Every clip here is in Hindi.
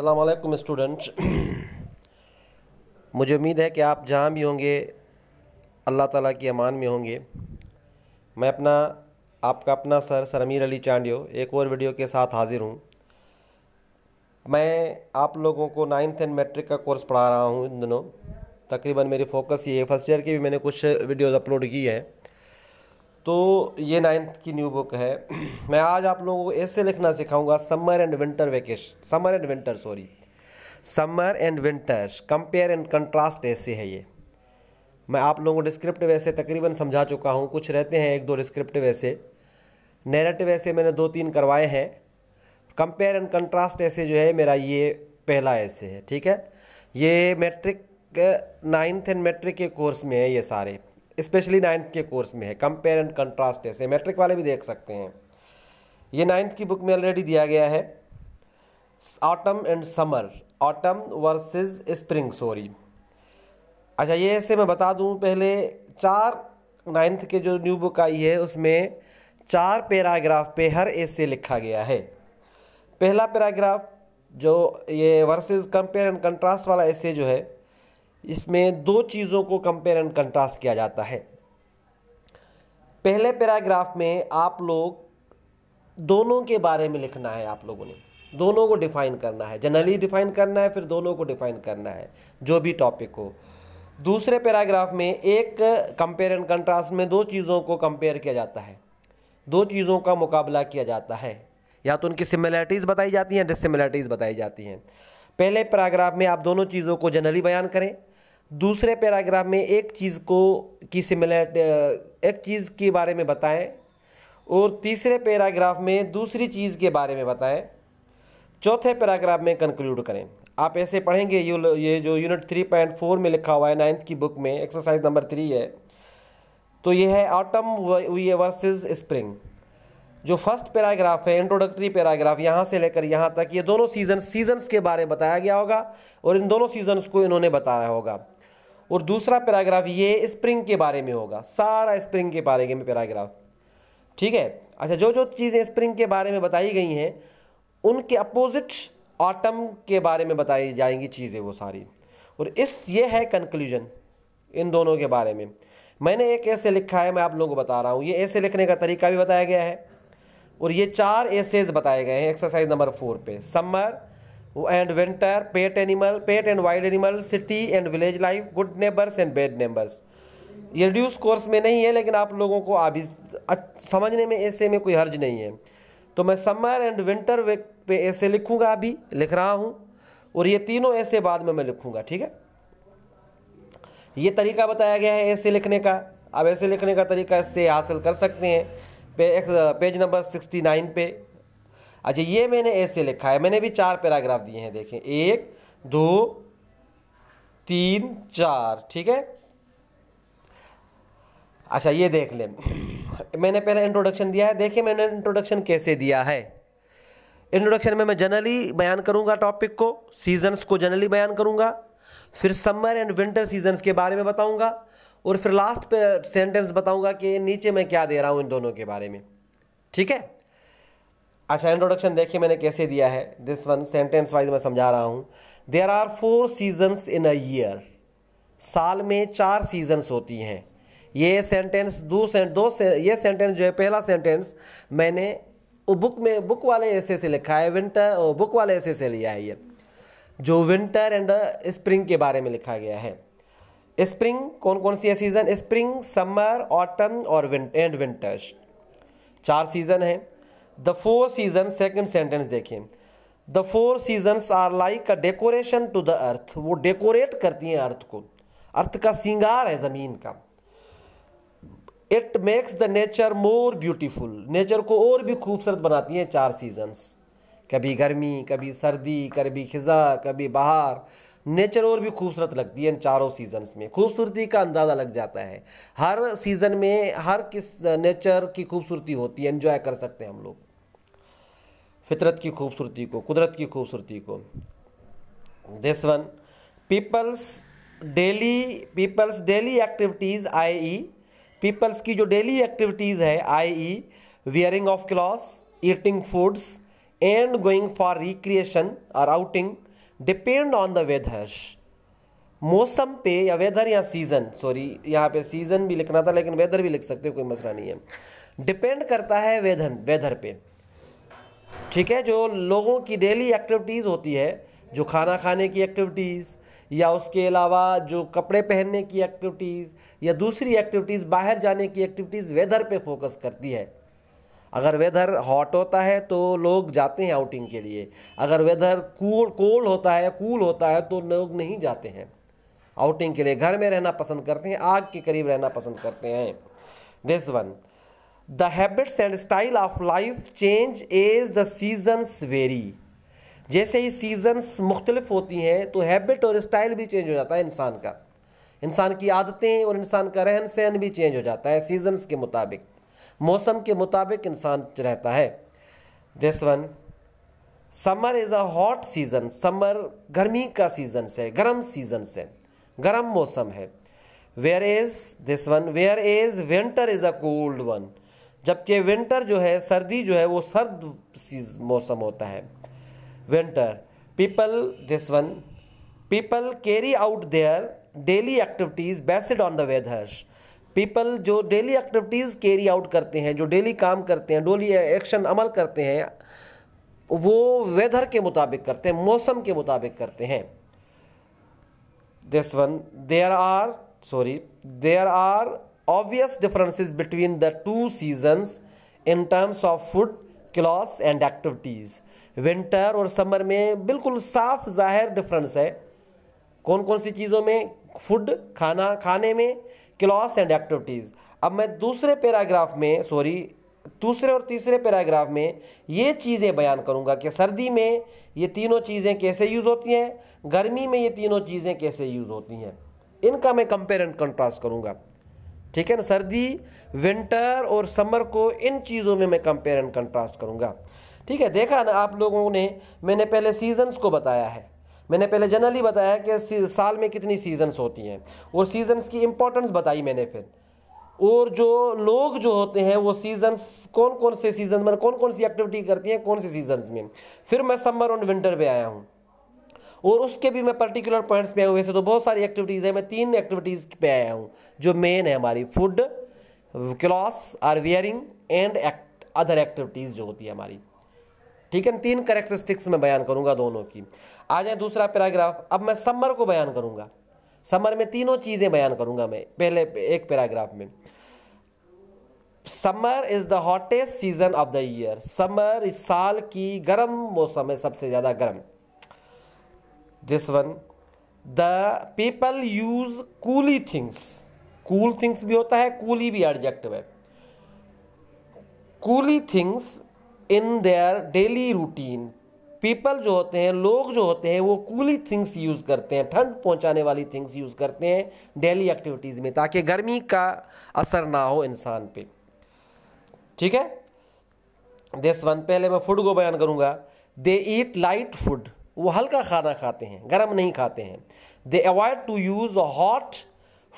अलैक्म स्टूडेंट्स मुझे उम्मीद है कि आप जहाँ भी होंगे अल्लाह ताला की अमान में होंगे मैं अपना आपका अपना सर सर अमीर अली चांडियो एक और वीडियो के साथ हाज़िर हूँ मैं आप लोगों को नाइन्थ एंड मैट्रिक का कोर्स पढ़ा रहा हूँ इन दिनों तकरीबन मेरी फोकस ये है फर्स्ट ईयर की भी मैंने कुछ वीडियोज़ अपलोड की है तो ये नाइन्थ की न्यू बुक है मैं आज आप लोगों को ऐसे लिखना सिखाऊंगा summer and winter vacation summer and winter sorry summer and winter compare and contrast ऐसे है ये मैं आप लोगों को डिस्क्रिप्टिव ऐसे तकरीबन समझा चुका हूँ कुछ रहते हैं एक दो डिस्क्रिप्टिव ऐसे नेरेटिव ऐसे मैंने दो तीन करवाए हैं कंपेयर एंड कंट्रास्ट ऐसे जो है मेरा ये पहला ऐसे है ठीक है ये मैट्रिक नाइन्थ एंड मैट्रिक के कोर्स में है ये सारे स्पेशली नाइन्थ के कोर्स में है compare and contrast essay matric वाले भी देख सकते हैं ये नाइन्थ की बुक में ऑलरेडी दिया गया है autumn and summer autumn versus spring sorry अच्छा ये ऐसे मैं बता दूं पहले चार नाइन्थ के जो न्यू बुक आई है उसमें चार पैराग्राफ पे हर ऐसे लिखा गया है पहला पैराग्राफ जो ये वर्सेस कंपेयर एंड कंट्रास्ट वाला ऐसे जो है इसमें दो चीज़ों को कंपेयर एंड कंट्रास्ट किया जाता है पहले पैराग्राफ में आप लोग दोनों के बारे में लिखना है आप लोगों ने दोनों को डिफाइन करना है जनरली डिफाइन करना है फिर दोनों को डिफाइन करना है जो भी टॉपिक हो दूसरे पैराग्राफ में एक कंपेयर एंड कंट्रास्ट में दो चीज़ों को कंपेयर किया जाता है दो चीज़ों का मुकाबला किया जाता है या तो उनकी सिमिलैरिटीज़ बताई जाती हैं डिसिमिलैरिटीज़ बताई जाती हैं पहले पैराग्राफ में आप दोनों चीज़ों को जनरली बयान करें दूसरे पैराग्राफ में एक चीज़ को की सिमिलर एक चीज़ के बारे में बताएं और तीसरे पैराग्राफ में दूसरी चीज़ के बारे में बताएं चौथे पैराग्राफ में कंक्लूड करें आप ऐसे पढ़ेंगे ये जो यूनिट थ्री पॉइंट फोर में लिखा हुआ है नाइन्थ की बुक में एक्सरसाइज नंबर थ्री है तो ये है ऑटम वर्सेज स्प्रिंग जो फर्स्ट पैराग्राफ है इंट्रोडक्टरी पैराग्राफ यहाँ से लेकर यहाँ तक ये दोनों सीजन सीजन्स के बारे में बताया गया होगा और इन दोनों सीजन्स को इन्होंने बताया होगा और दूसरा पैराग्राफ ये स्प्रिंग के बारे में होगा सारा स्प्रिंग के बारे में पैराग्राफ ठीक है अच्छा जो जो चीज़ें स्प्रिंग के बारे में बताई गई हैं उनके अपोजिट ऑटम के बारे में बताई जाएंगी चीज़ें वो सारी और इस ये है कंक्लूजन इन दोनों के बारे में मैंने एक ऐसे लिखा है मैं आप लोगों को बता रहा हूँ ये ऐसे लिखने का तरीका भी बताया गया है और ये चार ऐसेज बताए गए हैं एक्सरसाइज नंबर फोर पे summer and winter pet animal pet and wild animal city and village life good neighbours and bad neighbours ये रिड्यूस कोर्स में नहीं है लेकिन आप लोगों को अभी समझने में ऐसे में कोई हर्ज नहीं है तो मैं समर एंड विंटर पे ऐसे लिखूंगा अभी लिख रहा हूँ और ये तीनों ऐसे बाद में मैं लिखूंगा ठीक है ये तरीका बताया गया है ऐसे लिखने का अब ऐसे लिखने का तरीका इससे हासिल कर सकते हैं पे, पेज नंबर सिक्सटी नाइन पे अच्छा ये मैंने ऐसे लिखा है मैंने भी चार पैराग्राफ दिए हैं देखें एक दो तीन चार ठीक है अच्छा ये देख लें मैंने पहले इंट्रोडक्शन दिया है देखिए मैंने इंट्रोडक्शन कैसे दिया है इंट्रोडक्शन में मैं जनरली बयान करूंगा टॉपिक को सीजन्स को जनरली बयान करूंगा फिर समर एंड विंटर सीजन्स के बारे में बताऊंगा और फिर लास्ट पे सेंटेंस बताऊंगा कि नीचे मैं क्या दे रहा हूँ इन दोनों के बारे में ठीक है अच्छा इंट्रोडक्शन देखिए मैंने कैसे दिया है दिस वन सेंटेंस वाइज मैं समझा रहा हूँ there are four seasons in a year साल में चार सीजन्स होती हैं ये सेंटेंस दो से, दो से, ये सेंटेंस जो है पहला सेंटेंस मैंने बुक में बुक वाले ऐसे से लिखा है विंटर बुक वाले ऐसे से लिया है ये जो विंटर एंड स्प्रिंग के बारे में लिखा गया है स्प्रिंग कौन कौन सी है सीज़न स्प्रिंग समर ऑटम और एंड विंटर्स चार सीज़न हैं the four season second sentence देखें the four seasons are like a decoration to the earth वो डेकोरेट करती हैं अर्थ को अर्थ का सिंगार है ज़मीन का it makes the nature more beautiful nature को और भी खूबसूरत बनाती हैं चार सीजन्स कभी गर्मी कभी सर्दी कभी खिजा कभी बहार नेचर और भी खूबसूरत लगती है इन चारों सीजन्स में खूबसूरती का अंदाज़ा लग जाता है हर सीज़न में हर किस नेचर की खूबसूरती होती है इन्जॉय कर सकते हैं हम लोग फितरत की खूबसूरती को कुदरत की खूबसूरती को this one peoples daily peoples daily activities I E peoples की जो डेली एक्टिविटीज़ है I E wearing of clothes eating foods and going for recreation और outing depend on the weather मौसम पे या वेदर या सीज़न सॉरी यहाँ पे सीज़न भी लिखना था लेकिन वेदर भी लिख सकते हो कोई मसला नहीं है डिपेंड करता है वेदन वेदर पे ठीक है जो लोगों की डेली एक्टिविटीज़ होती है जो खाना खाने की एक्टिविटीज़ या उसके अलावा जो कपड़े पहनने की एक्टिविटीज़ या दूसरी एक्टिविटीज़ बाहर जाने की एक्टिविटीज़ वेदर पे फोकस करती है अगर वेदर हॉट होता है तो लोग जाते हैं आउटिंग के लिए अगर वेदर कूल कोल्ड होता है कूल होता है तो लोग नहीं जाते हैं आउटिंग के लिए घर में रहना पसंद करते हैं आग के करीब रहना पसंद करते हैं this one the habits and style of life change as the seasons very जैसे ही सीजन्स मुख्तलिफ होती हैं तो हैबिट और स्टाइल भी चेंज हो जाता है इंसान का इंसान की आदतें और इंसान का रहन सहन भी चेंज हो जाता है सीजन्स के मुताबिक मौसम के मुताबिक इंसान रहता है this one summer is a hot season summer गर्मी का सीज़न से गर्म सीज़न से गर्म मौसम है where is this one where is winter is a cold one जबकि विंटर जो है सर्दी जो है वो सर्द मौसम होता है winter people this one people carry out their daily activities based on the weathers people जो डेली एक्टिविटीज़ कैरी आउट करते हैं जो डेली काम करते हैं डोली एक्शन अमल करते हैं वो वेदर के मुताबिक करते हैं मौसम के मुताबिक करते हैं this one there are sorry there are obvious differences between the two seasons in terms of food clothes and activities winter और समर में बिल्कुल साफ जाहिर डिफरेंस है कौन कौन सी चीज़ों में फूड खाना खाने में क्लॉस एंड एक्टिविटीज़ अब मैं दूसरे पैराग्राफ में सॉरी दूसरे और तीसरे पैराग्राफ में ये चीज़ें बयान करूँगा कि सर्दी में ये तीनों चीज़ें कैसे यूज़ होती हैं गर्मी में ये तीनों चीज़ें कैसे यूज़ होती हैं इनका मैं कंपेयर एंड कंट्रास्ट करूँगा ठीक है ना सर्दी विंटर और समर को इन चीज़ों में मैं कंपेयर एंड कंट्रास्ट करूँगा ठीक है देखा ना आप लोगों ने मैंने पहले सीजन्स को बताया है मैंने पहले जनरली बताया कि साल में कितनी सीजन्स होती हैं और सीजन्स की इम्पोर्टेंस बताई मैंने फिर और जो लोग जो होते हैं वो सीजन्स कौन कौन से सीजन में मतलब कौन कौन सी एक्टिविटी करती हैं कौन से सीजन्स में फिर मैं समर और विंटर पर आया हूँ और उसके भी मैं पर्टिकुलर पॉइंट्स पे आया हूँ वैसे तो बहुत सारी एक्टिविटीज़ हैं मैं तीन एक्टिविटीज़ पे आया हूँ जो मेन है हमारी food clothes are wearing and other activities जो होती है हमारी ठीक है तीन करेक्टरिस्टिक्स में बयान करूंगा दोनों की आ जाए दूसरा पैराग्राफ अब मैं समर को बयान करूंगा समर में तीनों चीज़ें बयान करूंगा मैं पहले एक पैराग्राफ में summer is the hottest season of the year summer इस साल की गर्म मौसम है सबसे ज़्यादा गर्म this one the people use cooly things cool things भी होता है कूली भी एडजेक्टिव है cooly things in their daily routine people जो होते हैं लोग जो होते हैं वो कूली थिंग्स यूज़ करते हैं ठंड पहुंचाने वाली थिंग्स यूज़ करते हैं डेली एक्टिविटीज़ में ताकि गर्मी का असर ना हो इंसान पे ठीक है दिस वन पहले मैं फूड को बयान करूँगा दे ईट लाइट फूड वो हल्का खाना खाते हैं गर्म नहीं खाते हैं they avoid to use a hot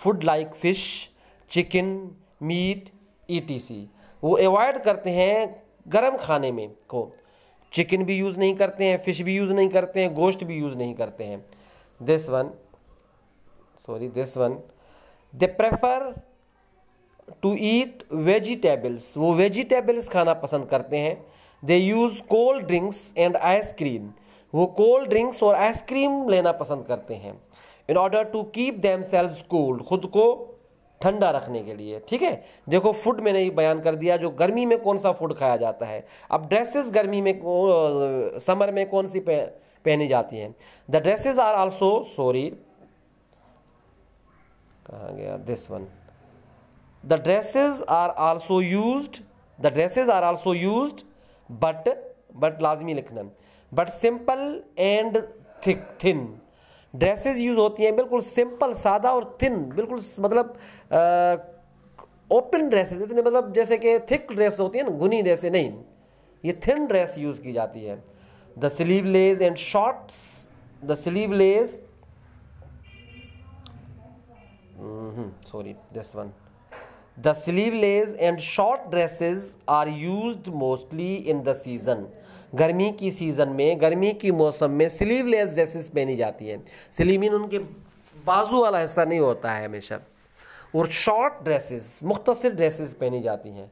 food like fish chicken meat ई वो अवॉइड करते हैं गर्म खाने में को चिकन भी यूज़ नहीं करते हैं फिश भी यूज़ नहीं करते हैं गोश्त भी यूज़ नहीं करते हैं this one sorry this one they prefer to eat vegetables वो वेजिटेबल्स खाना पसंद करते हैं they use cold drinks and ice cream वो कोल्ड ड्रिंक्स और आइसक्रीम लेना पसंद करते हैं in order to keep themselves cold खुद को ठंडा रखने के लिए ठीक है देखो फूड मैंने ये बयान कर दिया जो गर्मी में कौन सा फूड खाया जाता है अब ड्रेसेस गर्मी में समर में कौन सी पहनी जाती हैं the dresses are also sorry कहा गया this one the dresses are also use the dresses are also use but but लाजमी लिखना but simple and thick thin dresses use होती हैं बिल्कुल सिंपल सादा और थिन बिल्कुल मतलब ओपन ड्रेसेस इतने मतलब जैसे कि थिक ड्रेस होती है ना घुनी जैसे नहीं ये थिन ड्रेस यूज़ की जाती है the sleeveless and shorts the sleeveless sorry this one the sleeveless and short dresses are use mostly in the season गर्मी की सीज़न में गर्मी की मौसम में स्लीवलेस ड्रेसेस पहनी जाती हैं स्लीविन उनके बाजू वाला हिस्सा नहीं होता है हमेशा और शॉर्ट ड्रेसेस मुख्तर ड्रेसेस पहनी जाती हैं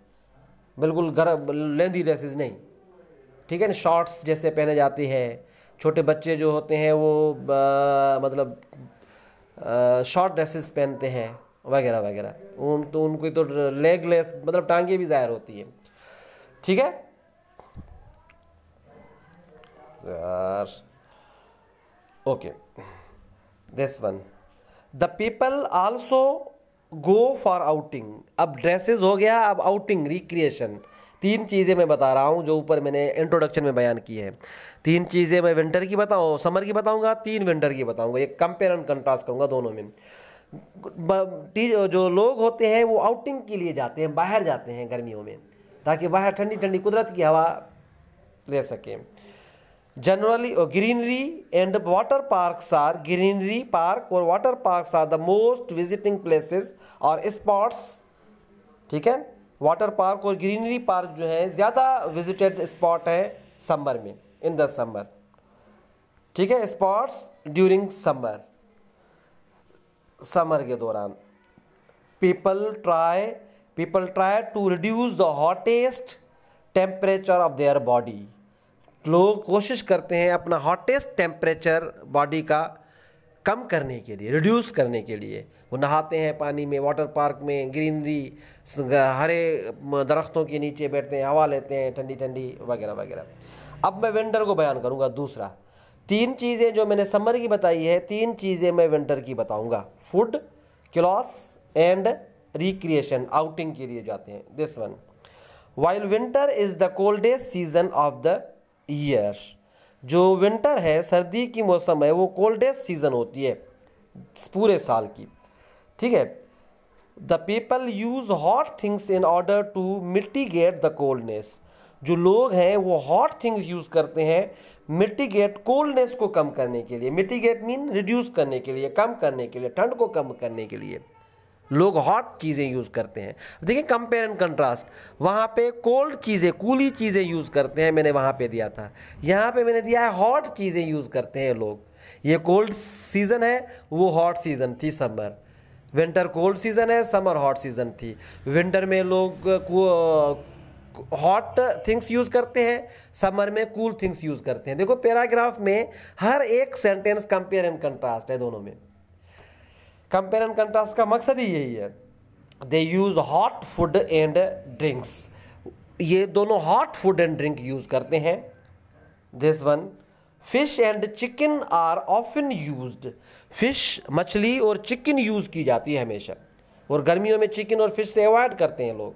बिल्कुल गर्म लेंदी ड्रेसेस नहीं ठीक है ना शॉर्ट्स जैसे पहने जाते हैं छोटे बच्चे जो होते हैं वो आ, मतलब शॉर्ट ड्रेसेस पहनते हैं वगैरह वगैरह उन तो उनकी तो लेगलेस मतलब टांगे भी ज़ाहिर होती है ठीक है यार okay this one the people also go for outing अब ड्रेसेस हो गया अब आउटिंग रिक्रिएशन तीन चीज़ें मैं बता रहा हूँ जो ऊपर मैंने इंट्रोडक्शन में बयान की है तीन चीज़ें मैं विंटर की बताऊँ समर की बताऊँगा तीन विंटर की बताऊँगा एक कंपेयर एंड कंट्रास्ट करूँगा दोनों में जो लोग होते हैं वो आउटिंग के लिए जाते हैं बाहर जाते हैं गर्मियों में ताकि बाहर ठंडी ठंडी कुदरत की हवा ले सकें generally oh, greenery and water parks are greenery park or water parks are the most visiting places or spots ठीक है वाटर पार्क और ग्रीनरी पार्क जो है ज़्यादा विजिटेड स्पॉट है समर में इन द समर ठीक है स्पॉट्स ड्यूरिंग समर समर के दौरान people try people try to reduce the hottest temperature of their body लोग कोशिश करते हैं अपना हॉटेस्ट टेम्परेचर बॉडी का कम करने के लिए रिड्यूस करने के लिए वो नहाते हैं पानी में वाटर पार्क में ग्रीनरी हरे दरख्तों के नीचे बैठते हैं हवा लेते हैं ठंडी ठंडी वगैरह वगैरह अब मैं विंटर को बयान करूँगा दूसरा तीन चीज़ें जो मैंने समर की बताई है तीन चीज़ें मैं विंटर की बताऊँगा food clothes and recreation outing के लिए जाते हैं this one while winter is the coldest season of the year जो विंटर है सर्दी की मौसम है वो कोल्डेस्ट सीज़न होती है पूरे साल की ठीक है the people use hot things in order to mitigate the coldness जो लोग हैं वो हॉट थिंग्स यूज़ करते हैं मिट्टीगेट कोल्डनेस को कम करने के लिए मिट्टीगेट मीन रिड्यूस करने के लिए कम करने के लिए ठंड को कम करने के लिए लोग हॉट चीज़ें यूज़ करते हैं देखिए कंपेयर एंड कंट्रास्ट वहाँ पे कोल्ड चीज़ें कूली चीज़ें यूज़ करते हैं मैंने वहाँ पे दिया था यहाँ पे मैंने दिया है हॉट चीज़ें यूज़ करते हैं लोग ये कोल्ड सीज़न है वो हॉट सीज़न थी समर विंटर कोल्ड सीज़न है समर हॉट सीज़न थी विंटर में लोग हॉट थिंग्स यूज़ करते हैं समर में कूल थिंग्स यूज़ करते हैं देखो पैराग्राफ में हर एक सेंटेंस कंपेयर एंड कंट्रास्ट है दोनों में कंपेयर एंड कंट्रास्ट का मकसद ही यही है they use hot food and drinks ये दोनों hot food and drink use करते हैं this one fish and chicken are often use fish मछली और चिकन यूज़ की जाती है हमेशा और गर्मियों में चिकन और फिश से अवॉइड करते हैं लोग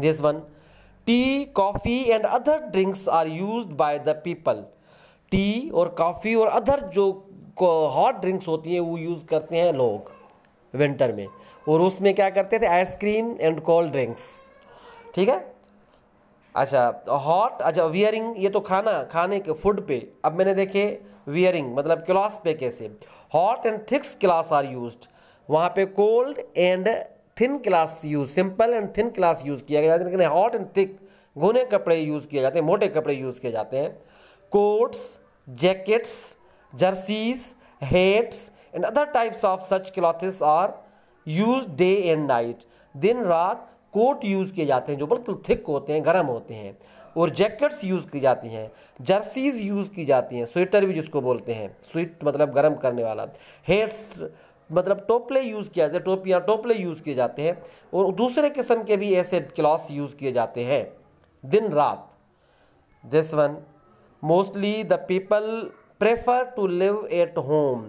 this one tea coffee and other drinks are use by the people tea और कॉफ़ी और अदर जो हॉट ड्रिंक्स होती हैं वो यूज़ करते हैं लोग विंटर में और उसमें क्या करते थे आइसक्रीम एंड कोल्ड ड्रिंक्स ठीक है अच्छा हॉट अच्छा वियरिंग ये तो खाना खाने के फूड पे अब मैंने देखे वियरिंग मतलब क्लास पे कैसे hot and thicks clothes are use वहाँ पे cold and thin clothes use simple and thin clothes use किया जाता लेकिन हॉट एंड थिक घुने कपड़े यूज़ किए जाते हैं मोटे कपड़े यूज़ किए जाते हैं coats jackets jerseys, hats, and other types of such clothes are used day and night. दिन रात कोट यूज़ किए जाते हैं जो बिल्कुल thick होते हैं गर्म होते हैं और जैकेट्स यूज़ की जाती हैं जर्सीज यूज़ की जाती हैं स्वेटर भी जिसको बोलते हैं स्वीट मतलब गर्म करने वाला हेट्स मतलब टोपले यूज़ किया जाते हैं टोपियाँ टोपले यूज़ किए जाते हैं और दूसरे किस्म के भी ऐसे क्लॉथ्स यूज़ किए जाते हैं दिन रात this one mostly the people prefer to live at home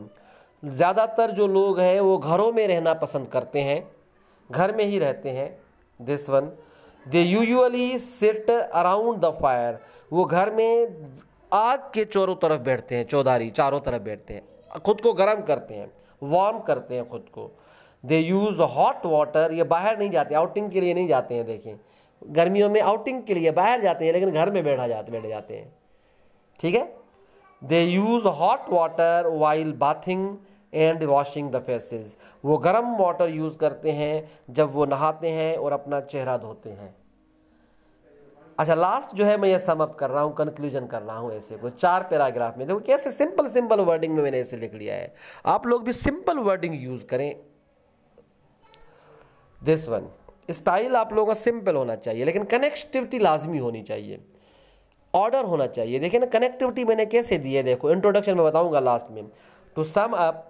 ज़्यादातर जो लोग हैं वो घरों में रहना पसंद करते हैं घर में ही रहते हैं this one they usually sit around the fire वो घर में आग के चोरों तरफ बैठते हैं चौधारी चारों तरफ बैठते हैं खुद को गर्म करते हैं वार्म करते हैं खुद को दे यूज़ हॉट वाटर ये बाहर नहीं जाते आउटिंग के लिए नहीं जाते हैं देखें गर्मियों में आउटिंग के लिए बाहर जाते हैं लेकिन घर में बैठा जाते बैठ जाते हैं ठीक है they use hot water while bathing and washing the faces वो गर्म वाटर यूज़ करते हैं जब वो नहाते हैं और अपना चेहरा धोते हैं अच्छा लास्ट जो है मैं ये समअप कर रहा हूँ कंक्लूजन कर रहा हूँ ऐसे को चार पैराग्राफ में देखो कैसे सिंपल सिंपल वर्डिंग में मैंने ऐसे लिख लिया है आप लोग भी सिंपल वर्डिंग यूज़ करें दिस वन स्टाइल आप लोगों का सिंपल होना चाहिए लेकिन कनेक्टिविटी लाजमी होनी चाहिए ऑर्डर होना चाहिए देखिए ना कनेक्टिविटी मैंने कैसे दी है देखो इंट्रोडक्शन में बताऊंगा लास्ट में to sum up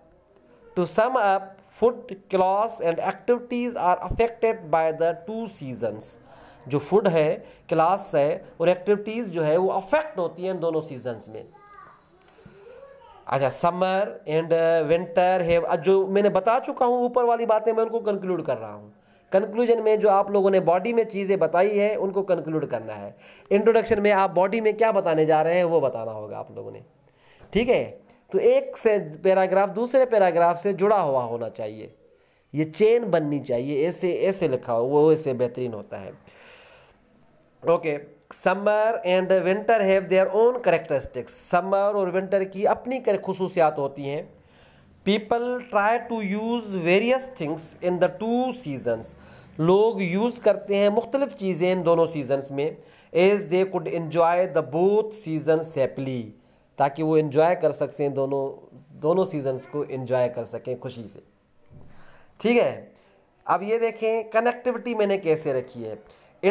to sum up food clothes and activities are affected by the two seasons जो फूड है क्लास है और एक्टिविटीज़ जो है वो अफेक्ट होती हैं दोनों सीजन्स में अच्छा समर एंड विंटर है जो मैंने बता चुका हूँ ऊपर वाली बातें मैं उनको कंक्लूड कर रहा हूँ कंक्लूजन में जो आप लोगों ने बॉडी में चीज़ें बताई है उनको कंक्लूड करना है इंट्रोडक्शन में आप बॉडी में क्या बताने जा रहे हैं वो बताना होगा आप लोगों ने ठीक है तो एक से पैराग्राफ दूसरे पैराग्राफ से जुड़ा हुआ होना चाहिए ये चेन बननी चाहिए ऐसे ऐसे लिखा हो वो ऐसे बेहतरीन होता है okay summer and winter have their own characteristics summer और विंटर की अपनी खसूसियात होती हैं people try to use various things in the two seasons लोग यूज़ करते हैं मुख्तलिफ़ चीज़ें इन दोनों सीजन्स में as they could enjoy the both season separately ताकि वो इन्जॉय कर सकें दोनों दोनों सीजन्स को इन्जॉय कर सकें खुशी से ठीक है अब ये देखें कनेक्टिविटी मैंने कैसे रखी है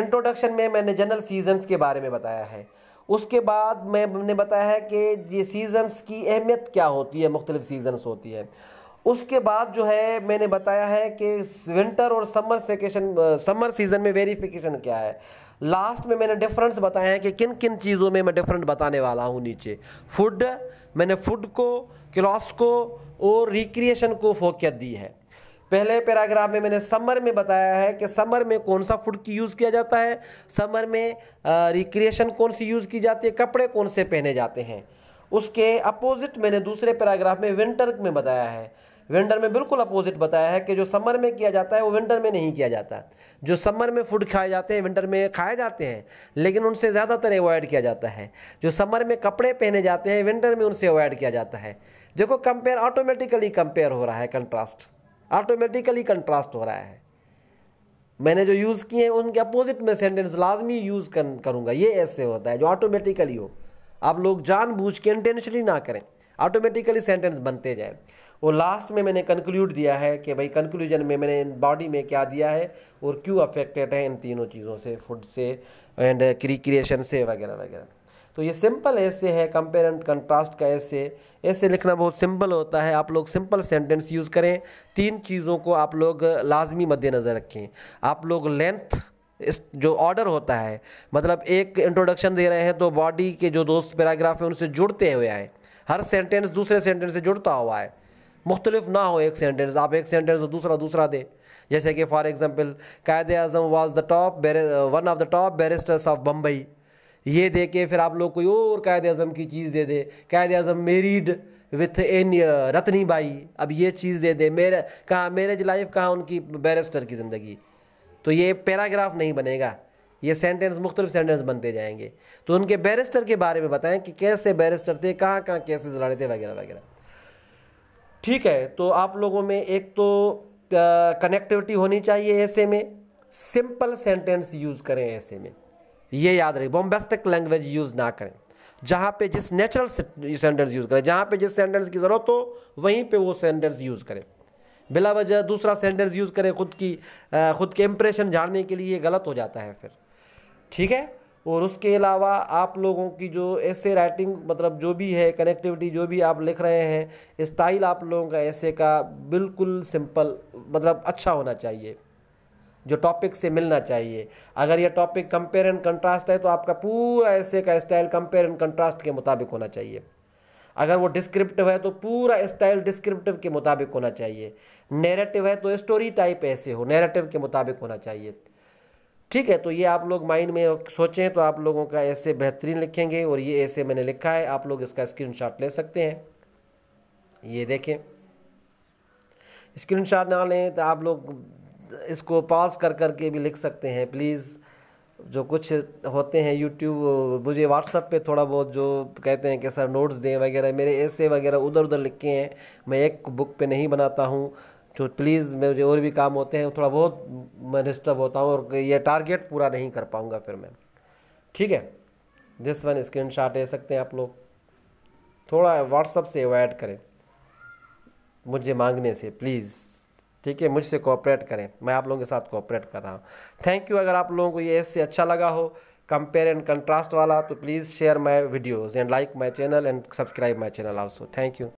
इंट्रोडक्शन में मैंने जनरल सीजन्स के बारे में बताया है उसके बाद मैंने बताया है कि ये सीज़न्स की अहमियत क्या होती है मुख्तलिफ़ सीज़न्स होती है उसके बाद जो है मैंने बताया है कि विंटर और समर सेकेशन समर सीज़न में वेरिफिकेशन क्या है लास्ट में मैंने डिफरेंस बताया है कि किन किन चीज़ों में मैं डिफरेंट बताने वाला हूँ नीचे फूड मैंने फूड को क्लॉस को और रिक्रिएशन को फोकियत दी है पहले पैराग्राफ में मैंने समर में बताया है कि समर में कौन सा फूड की यूज़ किया जाता है समर में रिक्रिएशन कौन सी यूज़ की जाती है कपड़े कौन से पहने जाते हैं उसके अपोजिट मैंने दूसरे पैराग्राफ में विंटर में बताया है विंटर में बिल्कुल अपोजिट बताया है कि जो समर में किया जाता है वो विंटर में नहीं किया जाता जो समर में फूड खाए जाते हैं विंटर में खाए जाते हैं लेकिन उनसे ज़्यादातर अवॉइड किया जाता है जो समर में कपड़े पहने जाते हैं विंटर में उनसे अवॉइड किया जाता है देखो कंपेयर ऑटोमेटिकली कंपेयर हो रहा है कंट्रास्ट ऑटोमेटिकली कंट्रास्ट हो रहा है मैंने जो यूज़ किए हैं उनके अपोजिट में सेंटेंस लाजमी यूज़ कर, करूँगा ये ऐसे होता है जो ऑटोमेटिकली हो आप लोग जानबूझ के इंटेंशनली ना करें ऑटोमेटिकली सेंटेंस बनते जाए और लास्ट में मैंने कंक्लूड दिया है कि भाई कंक्लूजन में मैंने इन बॉडी में क्या दिया है और क्यों अफेक्टेड है इन तीनों चीज़ों से फूड से एंड क्रिएशन uh, से वगैरह वगैरह तो ये सिंपल ऐसे है कंपेयर एंड कंट्रास्ट का ऐसे ऐसे लिखना बहुत सिंपल होता है आप लोग सिंपल सेंटेंस यूज़ करें तीन चीज़ों को आप लोग लाजमी मद्देनज़र रखें आप लोग लेंथ इस जो ऑर्डर होता है मतलब एक इंट्रोडक्शन दे रहे हैं तो बॉडी के जो दोस्त पैराग्राफ हैं उनसे जुड़ते हुए आए हर सेंटेंस दूसरे सेंटेंस से जुड़ता हुआ है मुख्तलिफ ना हो एक सेंटेंस आप एक सेंटेंस और तो दूसरा दूसरा दे जैसे कि for example Quaid-e-Azam was the top one of the top barristers of Bombay ये दे के फिर आप लोग कोई और कायद अज़म की चीज़ दे दे Quaid Azam married with an Ratni Bai अब ये चीज़ दे दे मेरे कहाँ मेरेज लाइफ कहाँ उनकी बैरिस्टर की ज़िंदगी तो ये पैराग्राफ नहीं बनेगा ये सेंटेंस मुख्तलिफ सेंटेंस बनते जाएंगे तो उनके बैरिस्टर के बारे में बताएं कि कैसे बैरिस्टर थे कहाँ कहाँ केसेस लड़े थे वगैरह वगैरह ठीक है तो आप लोगों में एक तो कनेक्टिविटी uh, होनी चाहिए ऐसे में सिंपल सेंटेंस यूज़ करें ऐसे में ये याद रहे बॉम्बेस्टिक लैंग्वेज यूज़ ना करें जहाँ पे जिस नेचुरल सेंटेंस यूज़ करें जहाँ पे जिस सेंटेंस की ज़रूरत हो वहीं पे वो सेंटेंस यूज़ करें बिला वजह दूसरा सेंटेंस यूज़ करें खुद की ख़ुद के इम्प्रेशन झाड़ने के लिए गलत हो जाता है फिर ठीक है और उसके अलावा आप लोगों की जो ऐसे राइटिंग मतलब जो भी है कनेक्टिविटी जो भी आप लिख रहे हैं स्टाइल आप लोगों का ऐसे का बिल्कुल सिंपल मतलब अच्छा होना चाहिए जो टॉपिक से मिलना चाहिए अगर यह टॉपिक कंपेयर एंड कंट्रास्ट है तो आपका पूरा ऐसे का स्टाइल कंपेयर एंड कंट्रास्ट के मुताबिक होना चाहिए अगर वो डिस्क्रिप्टिव है तो पूरा स्टाइल डिस्क्रिप्टिव के मुताबिक होना चाहिए नेरेटिव है तो स्टोरी टाइप ऐसे हो नैरेटिव के मुताबिक होना चाहिए ठीक है तो ये आप लोग माइंड में सोचें तो आप लोगों का ऐसे बेहतरीन लिखेंगे और ये ऐसे मैंने लिखा है आप लोग इसका स्क्रीनशॉट ले सकते हैं ये देखें स्क्रीनशॉट ना लें तो आप लोग इसको पास कर कर के भी लिख सकते हैं प्लीज़ जो कुछ होते हैं यूट्यूब मुझे व्हाट्सअप पे थोड़ा बहुत जो कहते हैं कि सर नोट्स दें वगैरह मेरे ऐसे वगैरह उधर उधर लिखे हैं मैं एक बुक पे नहीं बनाता हूँ तो प्लीज़ मेरे और भी काम होते हैं थोड़ा बहुत मैं डिस्टर्ब होता हूँ और ये टारगेट पूरा नहीं कर पाऊँगा फिर मैं ठीक है दिस वन स्क्रीन शॉट सकते हैं आप लोग थोड़ा व्हाट्सअप से अवॉइड करें मुझे मांगने से प्लीज़ ठीक है मुझसे कॉपरेट करें मैं आप लोगों के साथ कॉपरेट कर रहा हूँ थैंक यू अगर आप लोगों को ये ऐसे अच्छा लगा हो कंपेयर एंड कंट्रास्ट वाला तो please share my videos and like my channel and subscribe my channel also thank you